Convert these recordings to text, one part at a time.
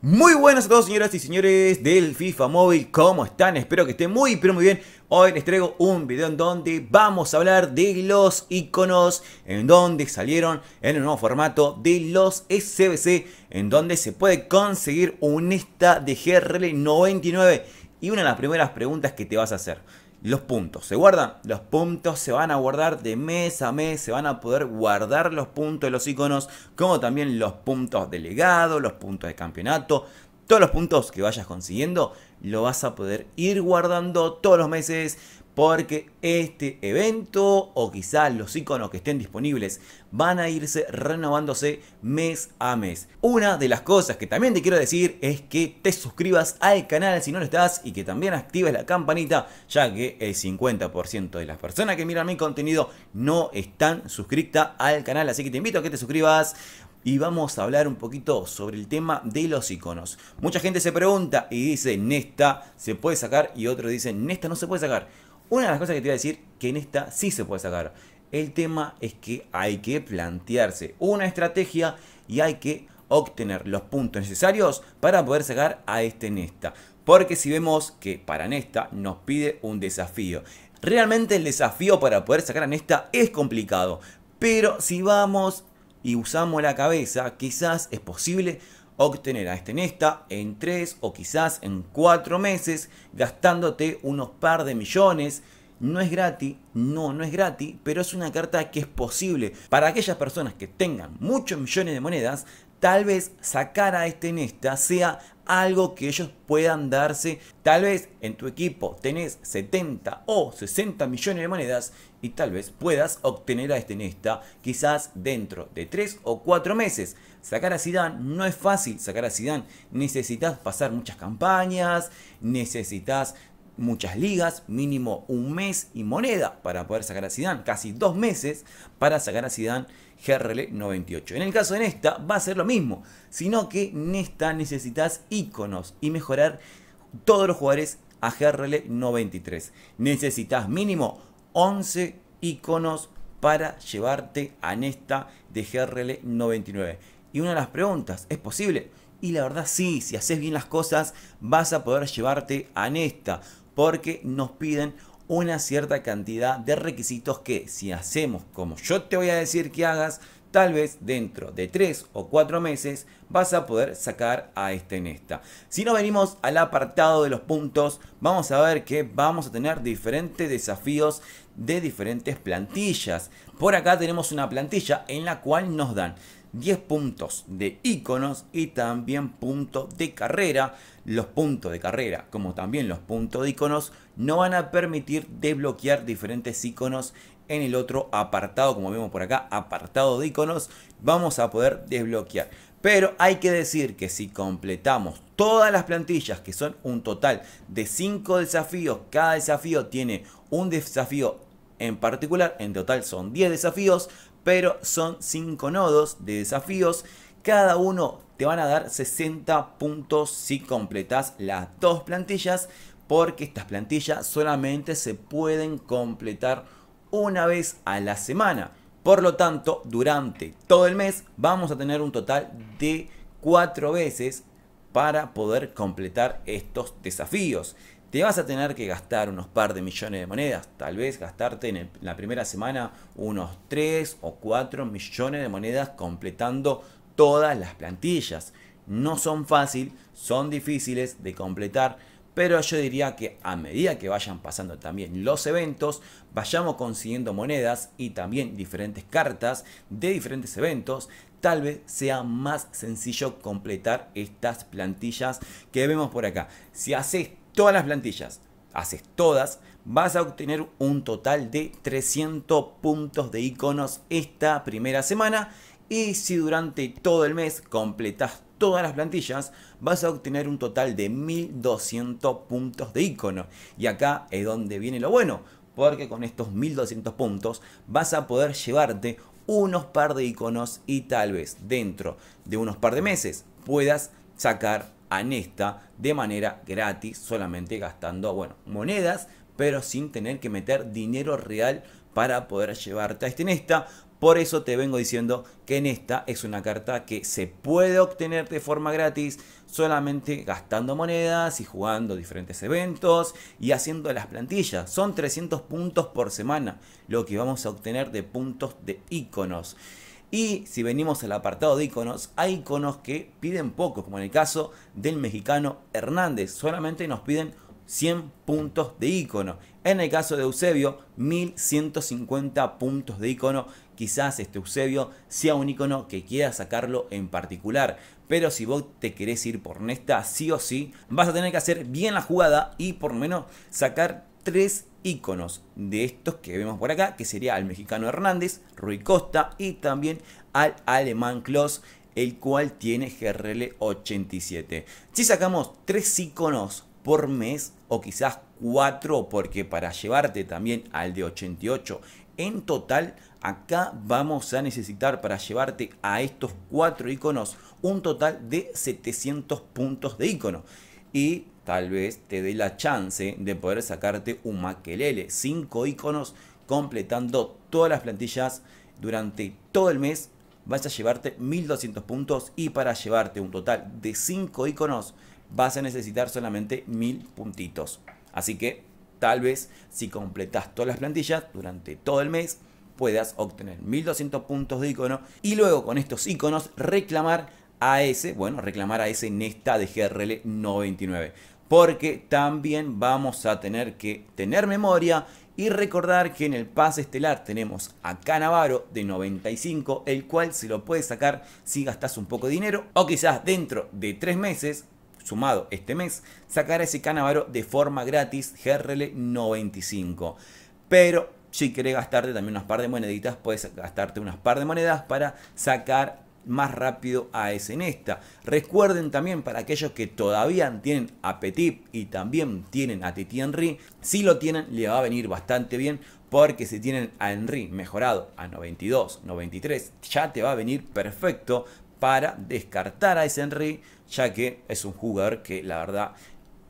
Muy buenas a todos señoras y señores del FIFA Móvil, ¿cómo están? Espero que estén muy pero muy bien. Hoy les traigo un video en donde vamos a hablar de los iconos, en donde salieron en el nuevo formato de los SBC, en donde se puede conseguir un esta de GRL 99. Y una de las primeras preguntas que te vas a hacer, los puntos. ¿Se guardan? Los puntos se van a guardar de mes a mes, se van a poder guardar los puntos de los iconos, como también los puntos de legado, los puntos de campeonato. Todos los puntos que vayas consiguiendo lo vas a poder ir guardando todos los meses porque este evento o quizás los iconos que estén disponibles van a irse renovándose mes a mes. Una de las cosas que también te quiero decir es que te suscribas al canal si no lo estás y que también actives la campanita ya que el 50% de las personas que miran mi contenido no están suscritas al canal, así que te invito a que te suscribas y vamos a hablar un poquito sobre el tema de los iconos. Mucha gente se pregunta y dice, Nesta se puede sacar y otros dicen, Nesta no se puede sacar. Una de las cosas que te iba a decir, que en esta sí se puede sacar. El tema es que hay que plantearse una estrategia y hay que obtener los puntos necesarios para poder sacar a este Nesta. Porque si vemos que para Nesta nos pide un desafío. Realmente el desafío para poder sacar a Nesta es complicado. Pero si vamos y usamos la cabeza, quizás es posible este en esta en 3 o quizás en 4 meses gastándote unos par de millones. No es gratis, no, no es gratis, pero es una carta que es posible para aquellas personas que tengan muchos millones de monedas tal vez sacar a este Nesta sea algo que ellos puedan darse. Tal vez en tu equipo tenés 70 o 60 millones de monedas y tal vez puedas obtener a este Nesta quizás dentro de 3 o 4 meses. Sacar a Zidane no es fácil, sacar a Zidane necesitas pasar muchas campañas, necesitas muchas ligas, mínimo un mes y moneda para poder sacar a Zidane, casi dos meses para sacar a Zidane GRL 98. En el caso de Nesta va a ser lo mismo, sino que Nesta necesitas iconos y mejorar todos los jugadores a GRL 93. Necesitas mínimo 11 iconos para llevarte a Nesta de GRL 99. Y una de las preguntas, ¿es posible? Y la verdad sí, si haces bien las cosas vas a poder llevarte a Nesta porque nos piden una cierta cantidad de requisitos que si hacemos como yo te voy a decir que hagas, tal vez dentro de 3 o 4 meses vas a poder sacar a este en esta. Si nos venimos al apartado de los puntos, vamos a ver que vamos a tener diferentes desafíos de diferentes plantillas. Por acá tenemos una plantilla en la cual nos dan 10 puntos de iconos y también puntos de carrera. Los puntos de carrera, como también los puntos de iconos, no van a permitir desbloquear diferentes iconos en el otro apartado, como vemos por acá, apartado de iconos, vamos a poder desbloquear. Pero hay que decir que si completamos todas las plantillas, que son un total de 5 desafíos, cada desafío tiene un desafío en particular, en total son 10 desafíos, pero son 5 nodos de desafíos. Cada uno te van a dar 60 puntos si completas las dos plantillas, porque estas plantillas solamente se pueden completar una vez a la semana. Por lo tanto, durante todo el mes vamos a tener un total de 4 veces para poder completar estos desafíos. Te vas a tener que gastar unos par de millones de monedas, tal vez gastarte en, la primera semana unos 3 o 4 millones de monedas completando todas las plantillas. No son fácil, son difíciles de completar, pero yo diría que a medida que vayan pasando también los eventos, vayamos consiguiendo monedas y también diferentes cartas de diferentes eventos, tal vez sea más sencillo completar estas plantillas que vemos por acá. Si haces todas las plantillas, haces todas, vas a obtener un total de 300 puntos de iconos esta primera semana. Y si durante todo el mes completas todas las plantillas, vas a obtener un total de 1200 puntos de iconos Y acá es donde viene lo bueno, porque con estos 1200 puntos vas a poder llevarte unos par de iconos y tal vez dentro de unos par de meses puedas sacar a Nesta de manera gratis, solamente gastando, bueno, monedas, pero sin tener que meter dinero real para poder llevarte a este Nesta. Por eso te vengo diciendo que Nesta es una carta que se puede obtener de forma gratis solamente gastando monedas y jugando diferentes eventos y haciendo las plantillas. Son 300 puntos por semana lo que vamos a obtener de puntos de iconos. Y si venimos al apartado de iconos, hay iconos que piden poco, como en el caso del mexicano Hernández, solamente nos piden 100 puntos de icono. En el caso de Eusebio, 1150 puntos de icono. Quizás este Eusebio sea un icono que quiera sacarlo en particular. Pero si vos te querés ir por Nesta, sí o sí, vas a tener que hacer bien la jugada y por lo menos sacar tres iconos de estos que vemos por acá, que sería al mexicano Hernández, Rui Costa y también al alemán Klaus, el cual tiene GRL 87. Si sacamos tres iconos por mes o quizás cuatro, porque para llevarte también al de 88 en total, acá vamos a necesitar para llevarte a estos cuatro iconos un total de 700 puntos de icono y tal vez te dé la chance de poder sacarte un maquelele. Cinco iconos completando todas las plantillas durante todo el mes. Vas a llevarte 1200 puntos y para llevarte un total de 5 iconos vas a necesitar solamente 1000 puntitos. Así que tal vez si completas todas las plantillas durante todo el mes puedas obtener 1200 puntos de icono y luego con estos iconos reclamar a ese, bueno, reclamar a ese esta de GRL 99. Porque también vamos a tener que tener memoria y recordar que en el pase estelar tenemos a Canavaro de 95, el cual se lo puedes sacar si gastas un poco de dinero o quizás dentro de 3 meses sumado este mes, sacar ese Canavaro de forma gratis GRL 95. Pero si querés gastarte también unas par de moneditas, puedes gastarte unas par de monedas para sacar más rápido a ese en esta. Recuerden también para aquellos que todavía tienen a Petit y también tienen a Titi Henry, si lo tienen le va a venir bastante bien porque si tienen a Henry mejorado a 92, 93, ya te va a venir perfecto para descartar a ese Henry, ya que es un jugador que la verdad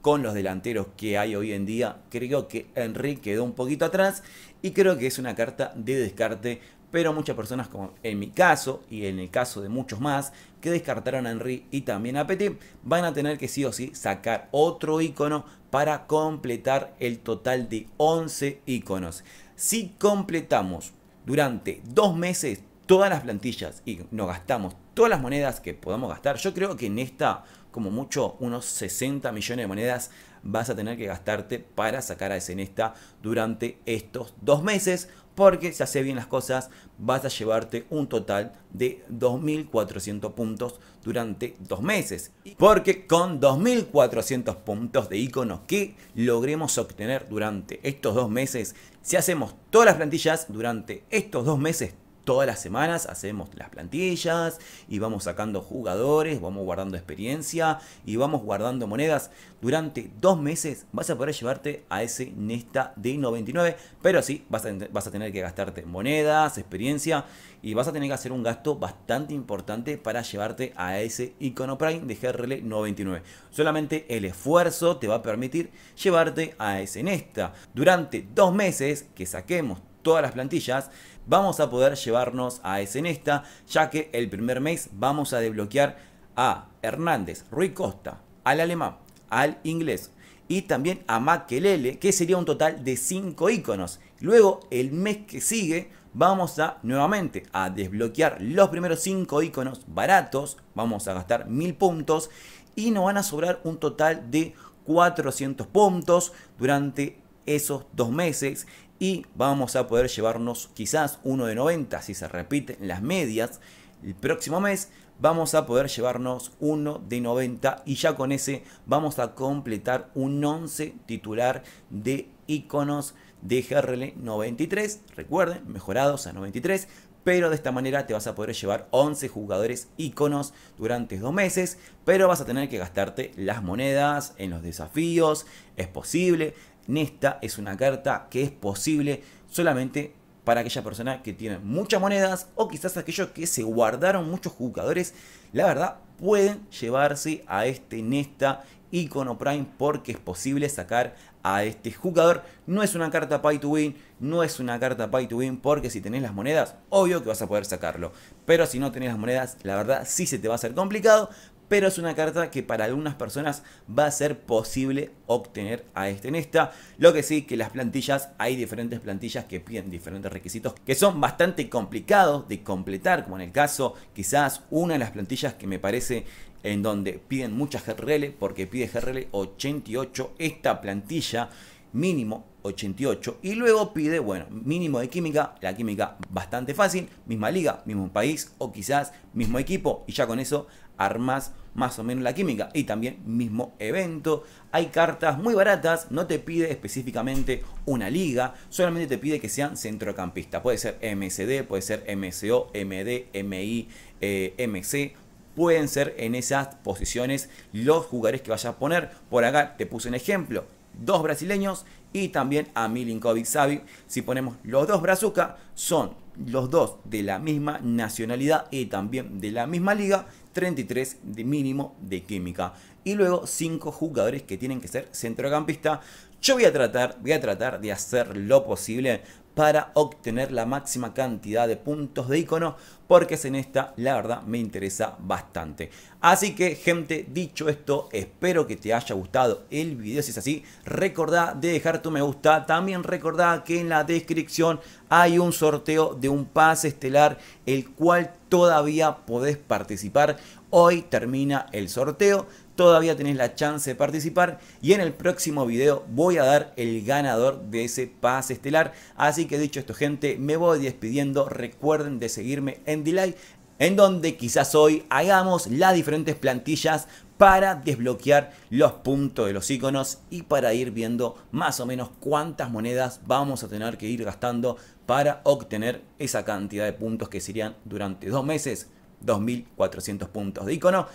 con los delanteros que hay hoy en día, creo que Henry quedó un poquito atrás y creo que es una carta de descarte pero muchas personas, como en mi caso y en el caso de muchos más, que descartaron a Henry y también a Petit, van a tener que sí o sí sacar otro icono para completar el total de 11 iconos. Si completamos durante dos meses todas las plantillas y nos gastamos todas las monedas que podamos gastar, yo creo que en esta como mucho unos 60 millones de monedas vas a tener que gastarte para sacar a Senesta durante estos dos meses. Porque si hace bien las cosas, vas a llevarte un total de 2.400 puntos durante dos meses. Porque con 2.400 puntos de iconos que logremos obtener durante estos dos meses, si hacemos todas las plantillas durante estos dos meses, todas las semanas hacemos las plantillas y vamos sacando jugadores, vamos guardando experiencia y vamos guardando monedas. Durante dos meses vas a poder llevarte a ese Nesta de 99, pero sí, vas a, vas a tener que gastarte monedas, experiencia y vas a tener que hacer un gasto bastante importante para llevarte a ese Icono Prime de GRL 99. Solamente el esfuerzo te va a permitir llevarte a ese Nesta. Durante dos meses que saquemos todas las plantillas, vamos a poder llevarnos a esta ya que el primer mes vamos a desbloquear a Hernández, Rui Costa, al alemán, al inglés y también a Makelele, que sería un total de 5 iconos. Luego, el mes que sigue, vamos a nuevamente a desbloquear los primeros 5 iconos baratos, vamos a gastar 1000 puntos y nos van a sobrar un total de 400 puntos durante esos dos meses y vamos a poder llevarnos quizás uno de 90 si se repiten las medias. El próximo mes vamos a poder llevarnos uno de 90 y ya con ese vamos a completar un 11 titular de iconos de GRL 93. Recuerden, mejorados a 93. Pero de esta manera te vas a poder llevar 11 jugadores iconos durante dos meses. Pero vas a tener que gastarte las monedas en los desafíos. Es posible. Nesta es una carta que es posible solamente para aquella persona que tiene muchas monedas o quizás aquellos que se guardaron muchos jugadores. La verdad, pueden llevarse a este Nesta Icono Prime porque es posible sacar a este jugador. No es una carta pay to win, no es una carta pay to win porque si tenés las monedas, obvio que vas a poder sacarlo. Pero si no tenés las monedas, la verdad sí se te va a hacer complicado pero es una carta que para algunas personas va a ser posible obtener a este en esta. Lo que sí, que las plantillas, hay diferentes plantillas que piden diferentes requisitos que son bastante complicados de completar, como en el caso quizás una de las plantillas que me parece en donde piden muchas GRL, porque pide GRL 88 esta plantilla mínimo 88 y luego pide, bueno, mínimo de química, la química bastante fácil, misma liga, mismo país o quizás mismo equipo y ya con eso armas más o menos la química. Y también mismo evento. Hay cartas muy baratas, no te pide específicamente una liga, solamente te pide que sean centrocampistas. Puede ser mcd puede ser mco MD, MI, eh, MC. Pueden ser en esas posiciones los jugadores que vayas a poner. Por acá te puse un ejemplo. Dos brasileños y también a Milinkovic xavi Si ponemos los dos Brazuca, son los dos de la misma nacionalidad y también de la misma liga, 33 de mínimo de química. Y luego 5 jugadores que tienen que ser centrocampista. Yo voy a tratar, voy a tratar de hacer lo posible para obtener la máxima cantidad de puntos de icono porque es en esta, la verdad, me interesa bastante. Así que, gente, dicho esto, espero que te haya gustado el video. Si es así, recordá de dejar tu me gusta. También recordá que en la descripción hay un sorteo de un pase estelar, el cual todavía podés participar. Hoy termina el sorteo todavía tenés la chance de participar y en el próximo video voy a dar el ganador de ese pase estelar. Así que dicho esto gente, me voy despidiendo. Recuerden de seguirme en en Delay, en donde quizás hoy hagamos las diferentes plantillas para desbloquear los puntos de los iconos y para ir viendo más o menos cuántas monedas vamos a tener que ir gastando para obtener esa cantidad de puntos que serían durante dos meses 2.400 puntos de icono.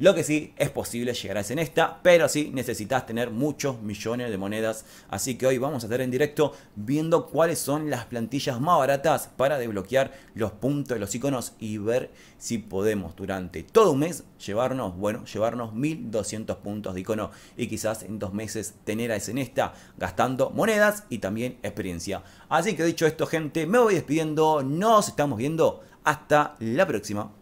Lo que sí es posible llegar ese en esta, pero sí necesitas tener muchos millones de monedas. Así que hoy vamos a estar en directo viendo cuáles son las plantillas más baratas para desbloquear los puntos, de los iconos y ver si podemos durante todo un mes llevarnos, bueno, llevarnos 1200 puntos de icono y quizás en dos meses tener a esta gastando monedas y también experiencia. Así que dicho esto, gente, me voy despidiendo. Nos estamos viendo. Hasta la próxima.